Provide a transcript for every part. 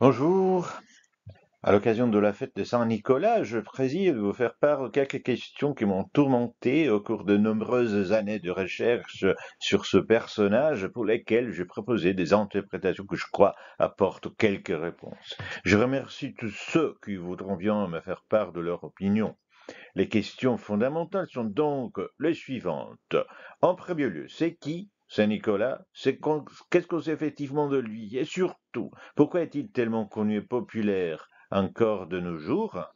Bonjour. À l'occasion de la fête de Saint-Nicolas, je préside de vous faire part de quelques questions qui m'ont tourmenté au cours de nombreuses années de recherche sur ce personnage pour lesquelles j'ai proposé des interprétations que je crois apportent quelques réponses. Je remercie tous ceux qui voudront bien me faire part de leur opinion. Les questions fondamentales sont donc les suivantes. En premier lieu, c'est qui Saint-Nicolas, qu'est-ce qu'on sait effectivement de lui Et surtout, pourquoi est-il tellement connu et populaire encore de nos jours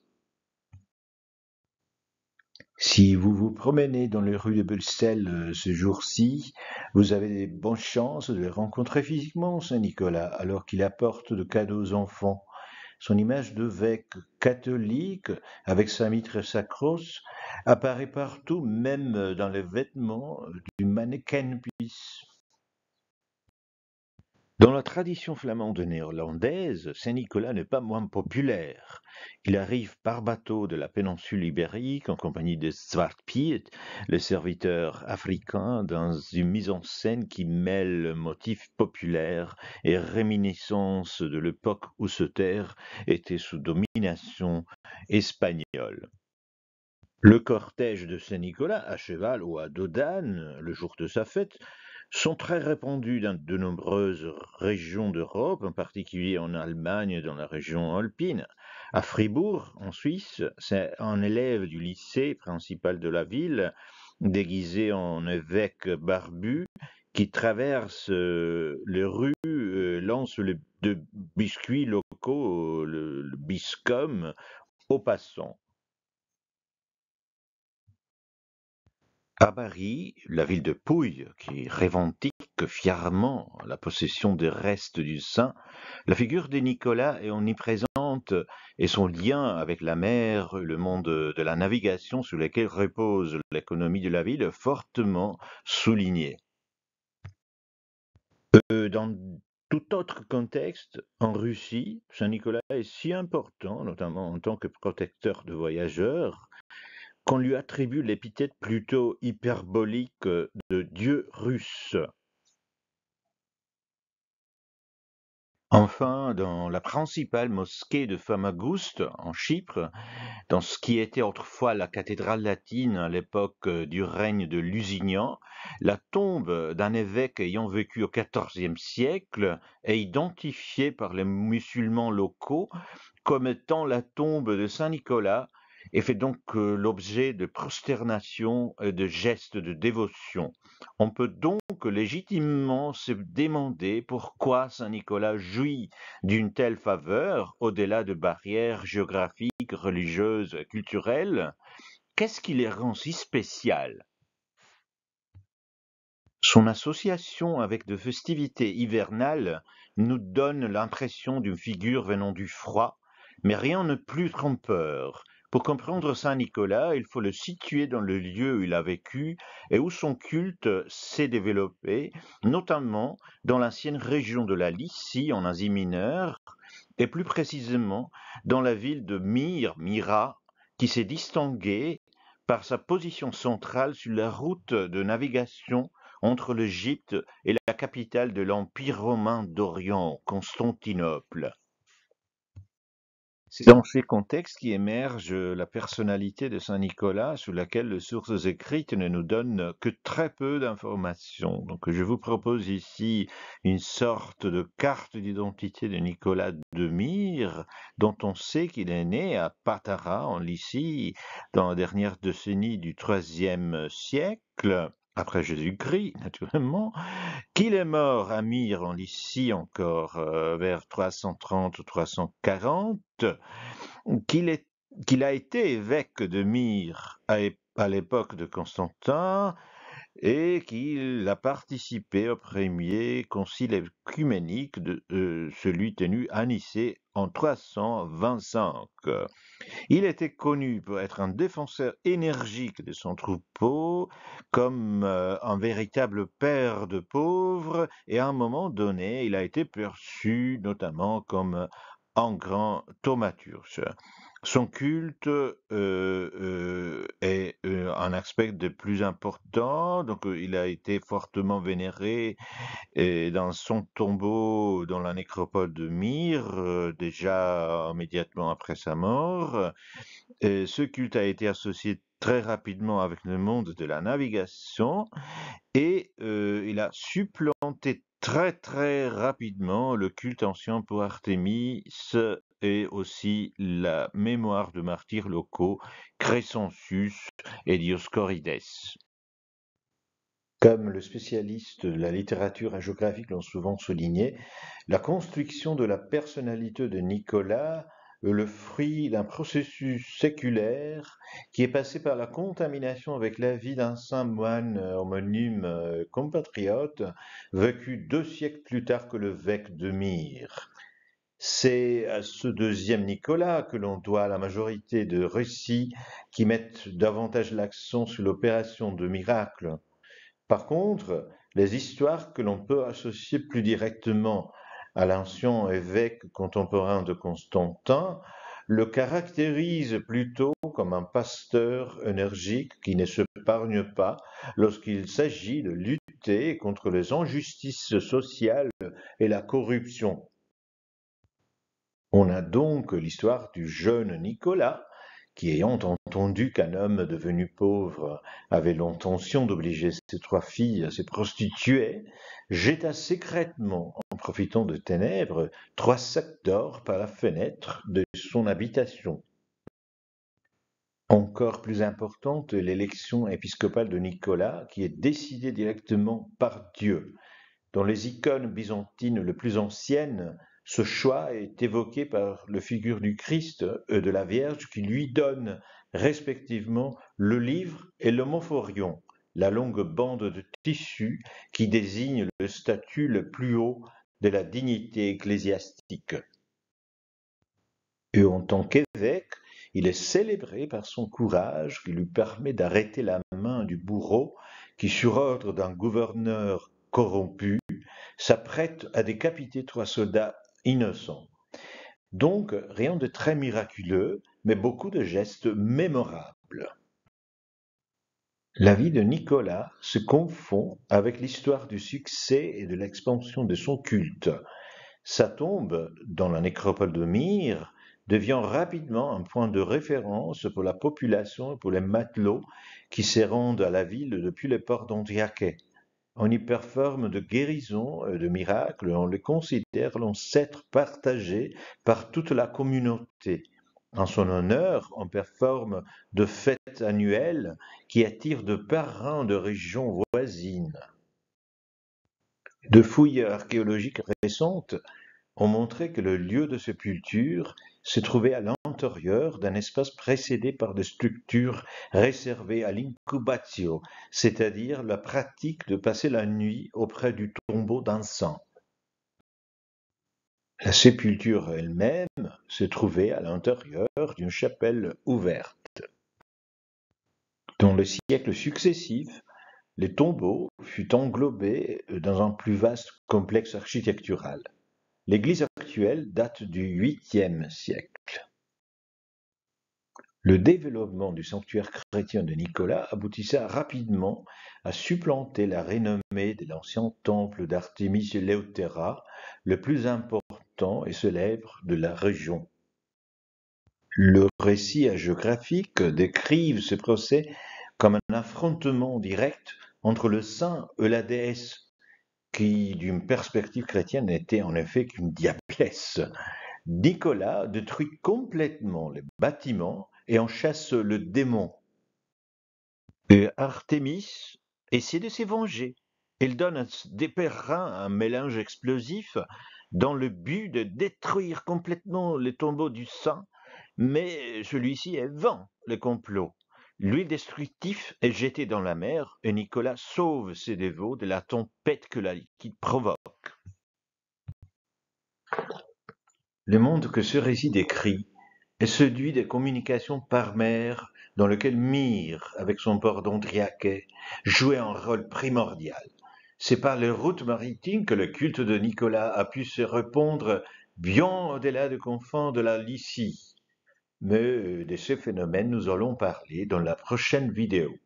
si vous vous promenez dans les rues de Bruxelles euh, ce jour-ci, vous avez des bonnes chances de le rencontrer physiquement, Saint-Nicolas, alors qu'il apporte de cadeaux aux enfants. Son image de catholique, avec sa mitre et sa crosse, apparaît partout, même euh, dans les vêtements euh, du mannequin dans la tradition flamande néerlandaise, Saint-Nicolas n'est pas moins populaire. Il arrive par bateau de la péninsule ibérique en compagnie de Piet, le serviteur africain, dans une mise en scène qui mêle motifs populaires et réminiscences de l'époque où ce terre était sous domination espagnole. Le cortège de Saint-Nicolas, à cheval ou à Dodane le jour de sa fête, sont très répandus dans de nombreuses régions d'Europe, en particulier en Allemagne, dans la région alpine. À Fribourg, en Suisse, c'est un élève du lycée principal de la ville, déguisé en évêque barbu, qui traverse euh, les rues, euh, lance les biscuits locaux, le, biscom, aux passants. À Bari, la ville de Pouille, qui revendique fièrement la possession des restes du saint, la figure de Nicolas est omniprésente et son lien avec la mer, le monde de la navigation sur lequel repose l'économie de la ville, fortement souligné. Euh, dans tout autre contexte, en Russie, Saint Nicolas est si important, notamment en tant que protecteur de voyageurs, qu'on lui attribue l'épithète plutôt hyperbolique euh, de dieu russe. Enfin, dans la principale mosquée de Famagouste, en Chypre, dans ce qui était autrefois la cathédrale latine à l'époque euh, du règne de Lusignan, la tombe d'un évêque ayant vécu au XIVe siècle est identifiée par les musulmans locaux comme étant la tombe de Saint Nicolas, et fait donc l'objet de prosternations et de gestes de dévotion. On peut donc légitimement se demander pourquoi Saint Nicolas jouit d'une telle faveur au-delà de barrières géographiques, religieuses, culturelles. Qu'est-ce qui les rend si spéciales son association avec de festivités hivernales nous donne l'impression d'une figure venant du froid, mais rien ne plus trompeur, pour comprendre Saint Nicolas, il faut le situer dans le lieu où il a vécu et où son culte s'est développé, notamment dans l'ancienne région de la Lycie en Asie mineure, et plus précisément dans la ville de Myre, Myra, qui s'est distinguée par sa position centrale sur la route de navigation entre l'Égypte et la capitale de l'Empire romain d'Orient, Constantinople. C'est dans ces contextes qui émerge euh, la personnalité de Saint Nicolas, sous laquelle les sources écrites ne nous donnent que très peu d'informations. Donc je vous propose ici une sorte de carte d'identité de Nicolas de Myre, dont on sait qu'il est né à Patara, en Lycie, dans la dernière décennie du IIIe siècle après Jésus-Christ, naturellement, qu'il est mort à Myre, en lycie encore euh, vers 330 340, qu'il a été évêque de Myre à, l'époque de Constantin, et qu'il a participé au premier concile œcuménique, de, euh, celui tenu à Nicée en 325. Il était connu pour être un défenseur énergique de son troupeau, comme euh, un véritable père de pauvres, et à un moment donné, il a été perçu notamment comme euh, un grand thaumaturge. Son culte est un aspect de plus important. Donc, il a été fortement vénéré et dans son tombeau dans la nécropole de Myre, déjà immédiatement après sa mort. ce culte a été associé très rapidement avec le monde de la navigation et il a supplanté Très très rapidement, le culte ancien pour Artémis et aussi la mémoire de martyrs locaux Crescensius et Dioscorides. Comme le spécialiste de la littérature hagiographique l'ont souvent souligné, la construction de la personnalité de Nicolas le fruit d'un processus séculaire qui est passé par la contamination avec la vie d'un saint moine euh, homonyme euh, compatriote, vécu deux siècles plus tard que le de Myre. C'est à ce deuxième Nicolas que l'on doit la majorité de récits qui mettent davantage l'accent sur l'opération de miracle. Par contre, les histoires que l'on peut associer plus directement à l'ancien évêque contemporain de Constantin, le caractérise plutôt comme un pasteur énergique qui ne s'épargne pas lorsqu'il s'agit de lutter contre les injustices sociales et la corruption. On a donc l'histoire du jeune Nicolas qui, ayant entendu qu'un homme devenu pauvre avait l'intention d'obliger ses trois filles à se prostituer, jeta secrètement, en profitant de ténèbres, trois sacs d'or par la fenêtre de son habitation. Encore plus importante, l'élection épiscopale de Nicolas, qui est décidée directement par Dieu, dont les icônes byzantines les plus anciennes ce choix est évoqué par le figure du Christ et euh, de la Vierge qui lui donnent respectivement le livre et le l'homophorion, la longue bande de tissu qui désigne le statut le plus haut de la dignité ecclésiastique. Et en tant qu'évêque, il est célébré par son courage qui lui permet d'arrêter la main du bourreau qui, sur ordre d'un gouverneur corrompu, s'apprête à décapiter trois soldats innocent. Donc, rien de très miraculeux, mais beaucoup de gestes mémorables. La vie de Nicolas se confond avec l'histoire du succès et de l'expansion de son culte. Sa tombe, dans la nécropole de Myre, devient rapidement un point de référence pour la population et pour les matelots qui se rendent à la ville depuis les ports d'Andriaquet. On y performe de guérisons, euh, de miracles, on le considère l'ancêtre partagé par toute la communauté. En son honneur, on performe de fêtes annuelles qui attirent de parents de régions voisines. De fouilles archéologiques récentes, ont montré que le lieu de sépulture se trouvait à l'intérieur d'un espace précédé par des structures réservées à l'incubatio, c'est-à-dire la pratique de passer la nuit auprès du tombeau d'un sang. La sépulture elle-même se trouvait à l'intérieur d'une chapelle ouverte. Dans les siècles successifs, les tombeaux fut englobés dans un plus vaste complexe architectural. L'église actuelle date du 8e siècle. Le développement du sanctuaire chrétien de Nicolas aboutissa rapidement à supplanter la renommée de l'ancien temple d'Artémis Léotéra, le plus important et célèbre de la région. Le récit hagiographique décrive ce procès comme un affrontement direct entre le saint et la déesse qui, d'une perspective chrétienne, n'était en effet qu'une diablesse. Nicolas détruit complètement les bâtiments et en chasse le démon. Et Artemis essaie de venger. Il donne à des pèlerins un mélange explosif dans le but de détruire complètement les tombeaux du saint, mais celui-ci est vent, le complot. L'huile destructif est jetée dans la mer et Nicolas sauve ses dévots de la tempête que la liquide provoque. Le monde que ce récit décrit est celui des communications par mer dans lequel Myre, avec son port d'Ondriaquet, jouait un rôle primordial. C'est par les routes maritimes que le culte de Nicolas a pu se répandre bien au-delà des confins de la Lycie mais euh, de ce phénomènes nous allons parler dans la prochaine vidéo.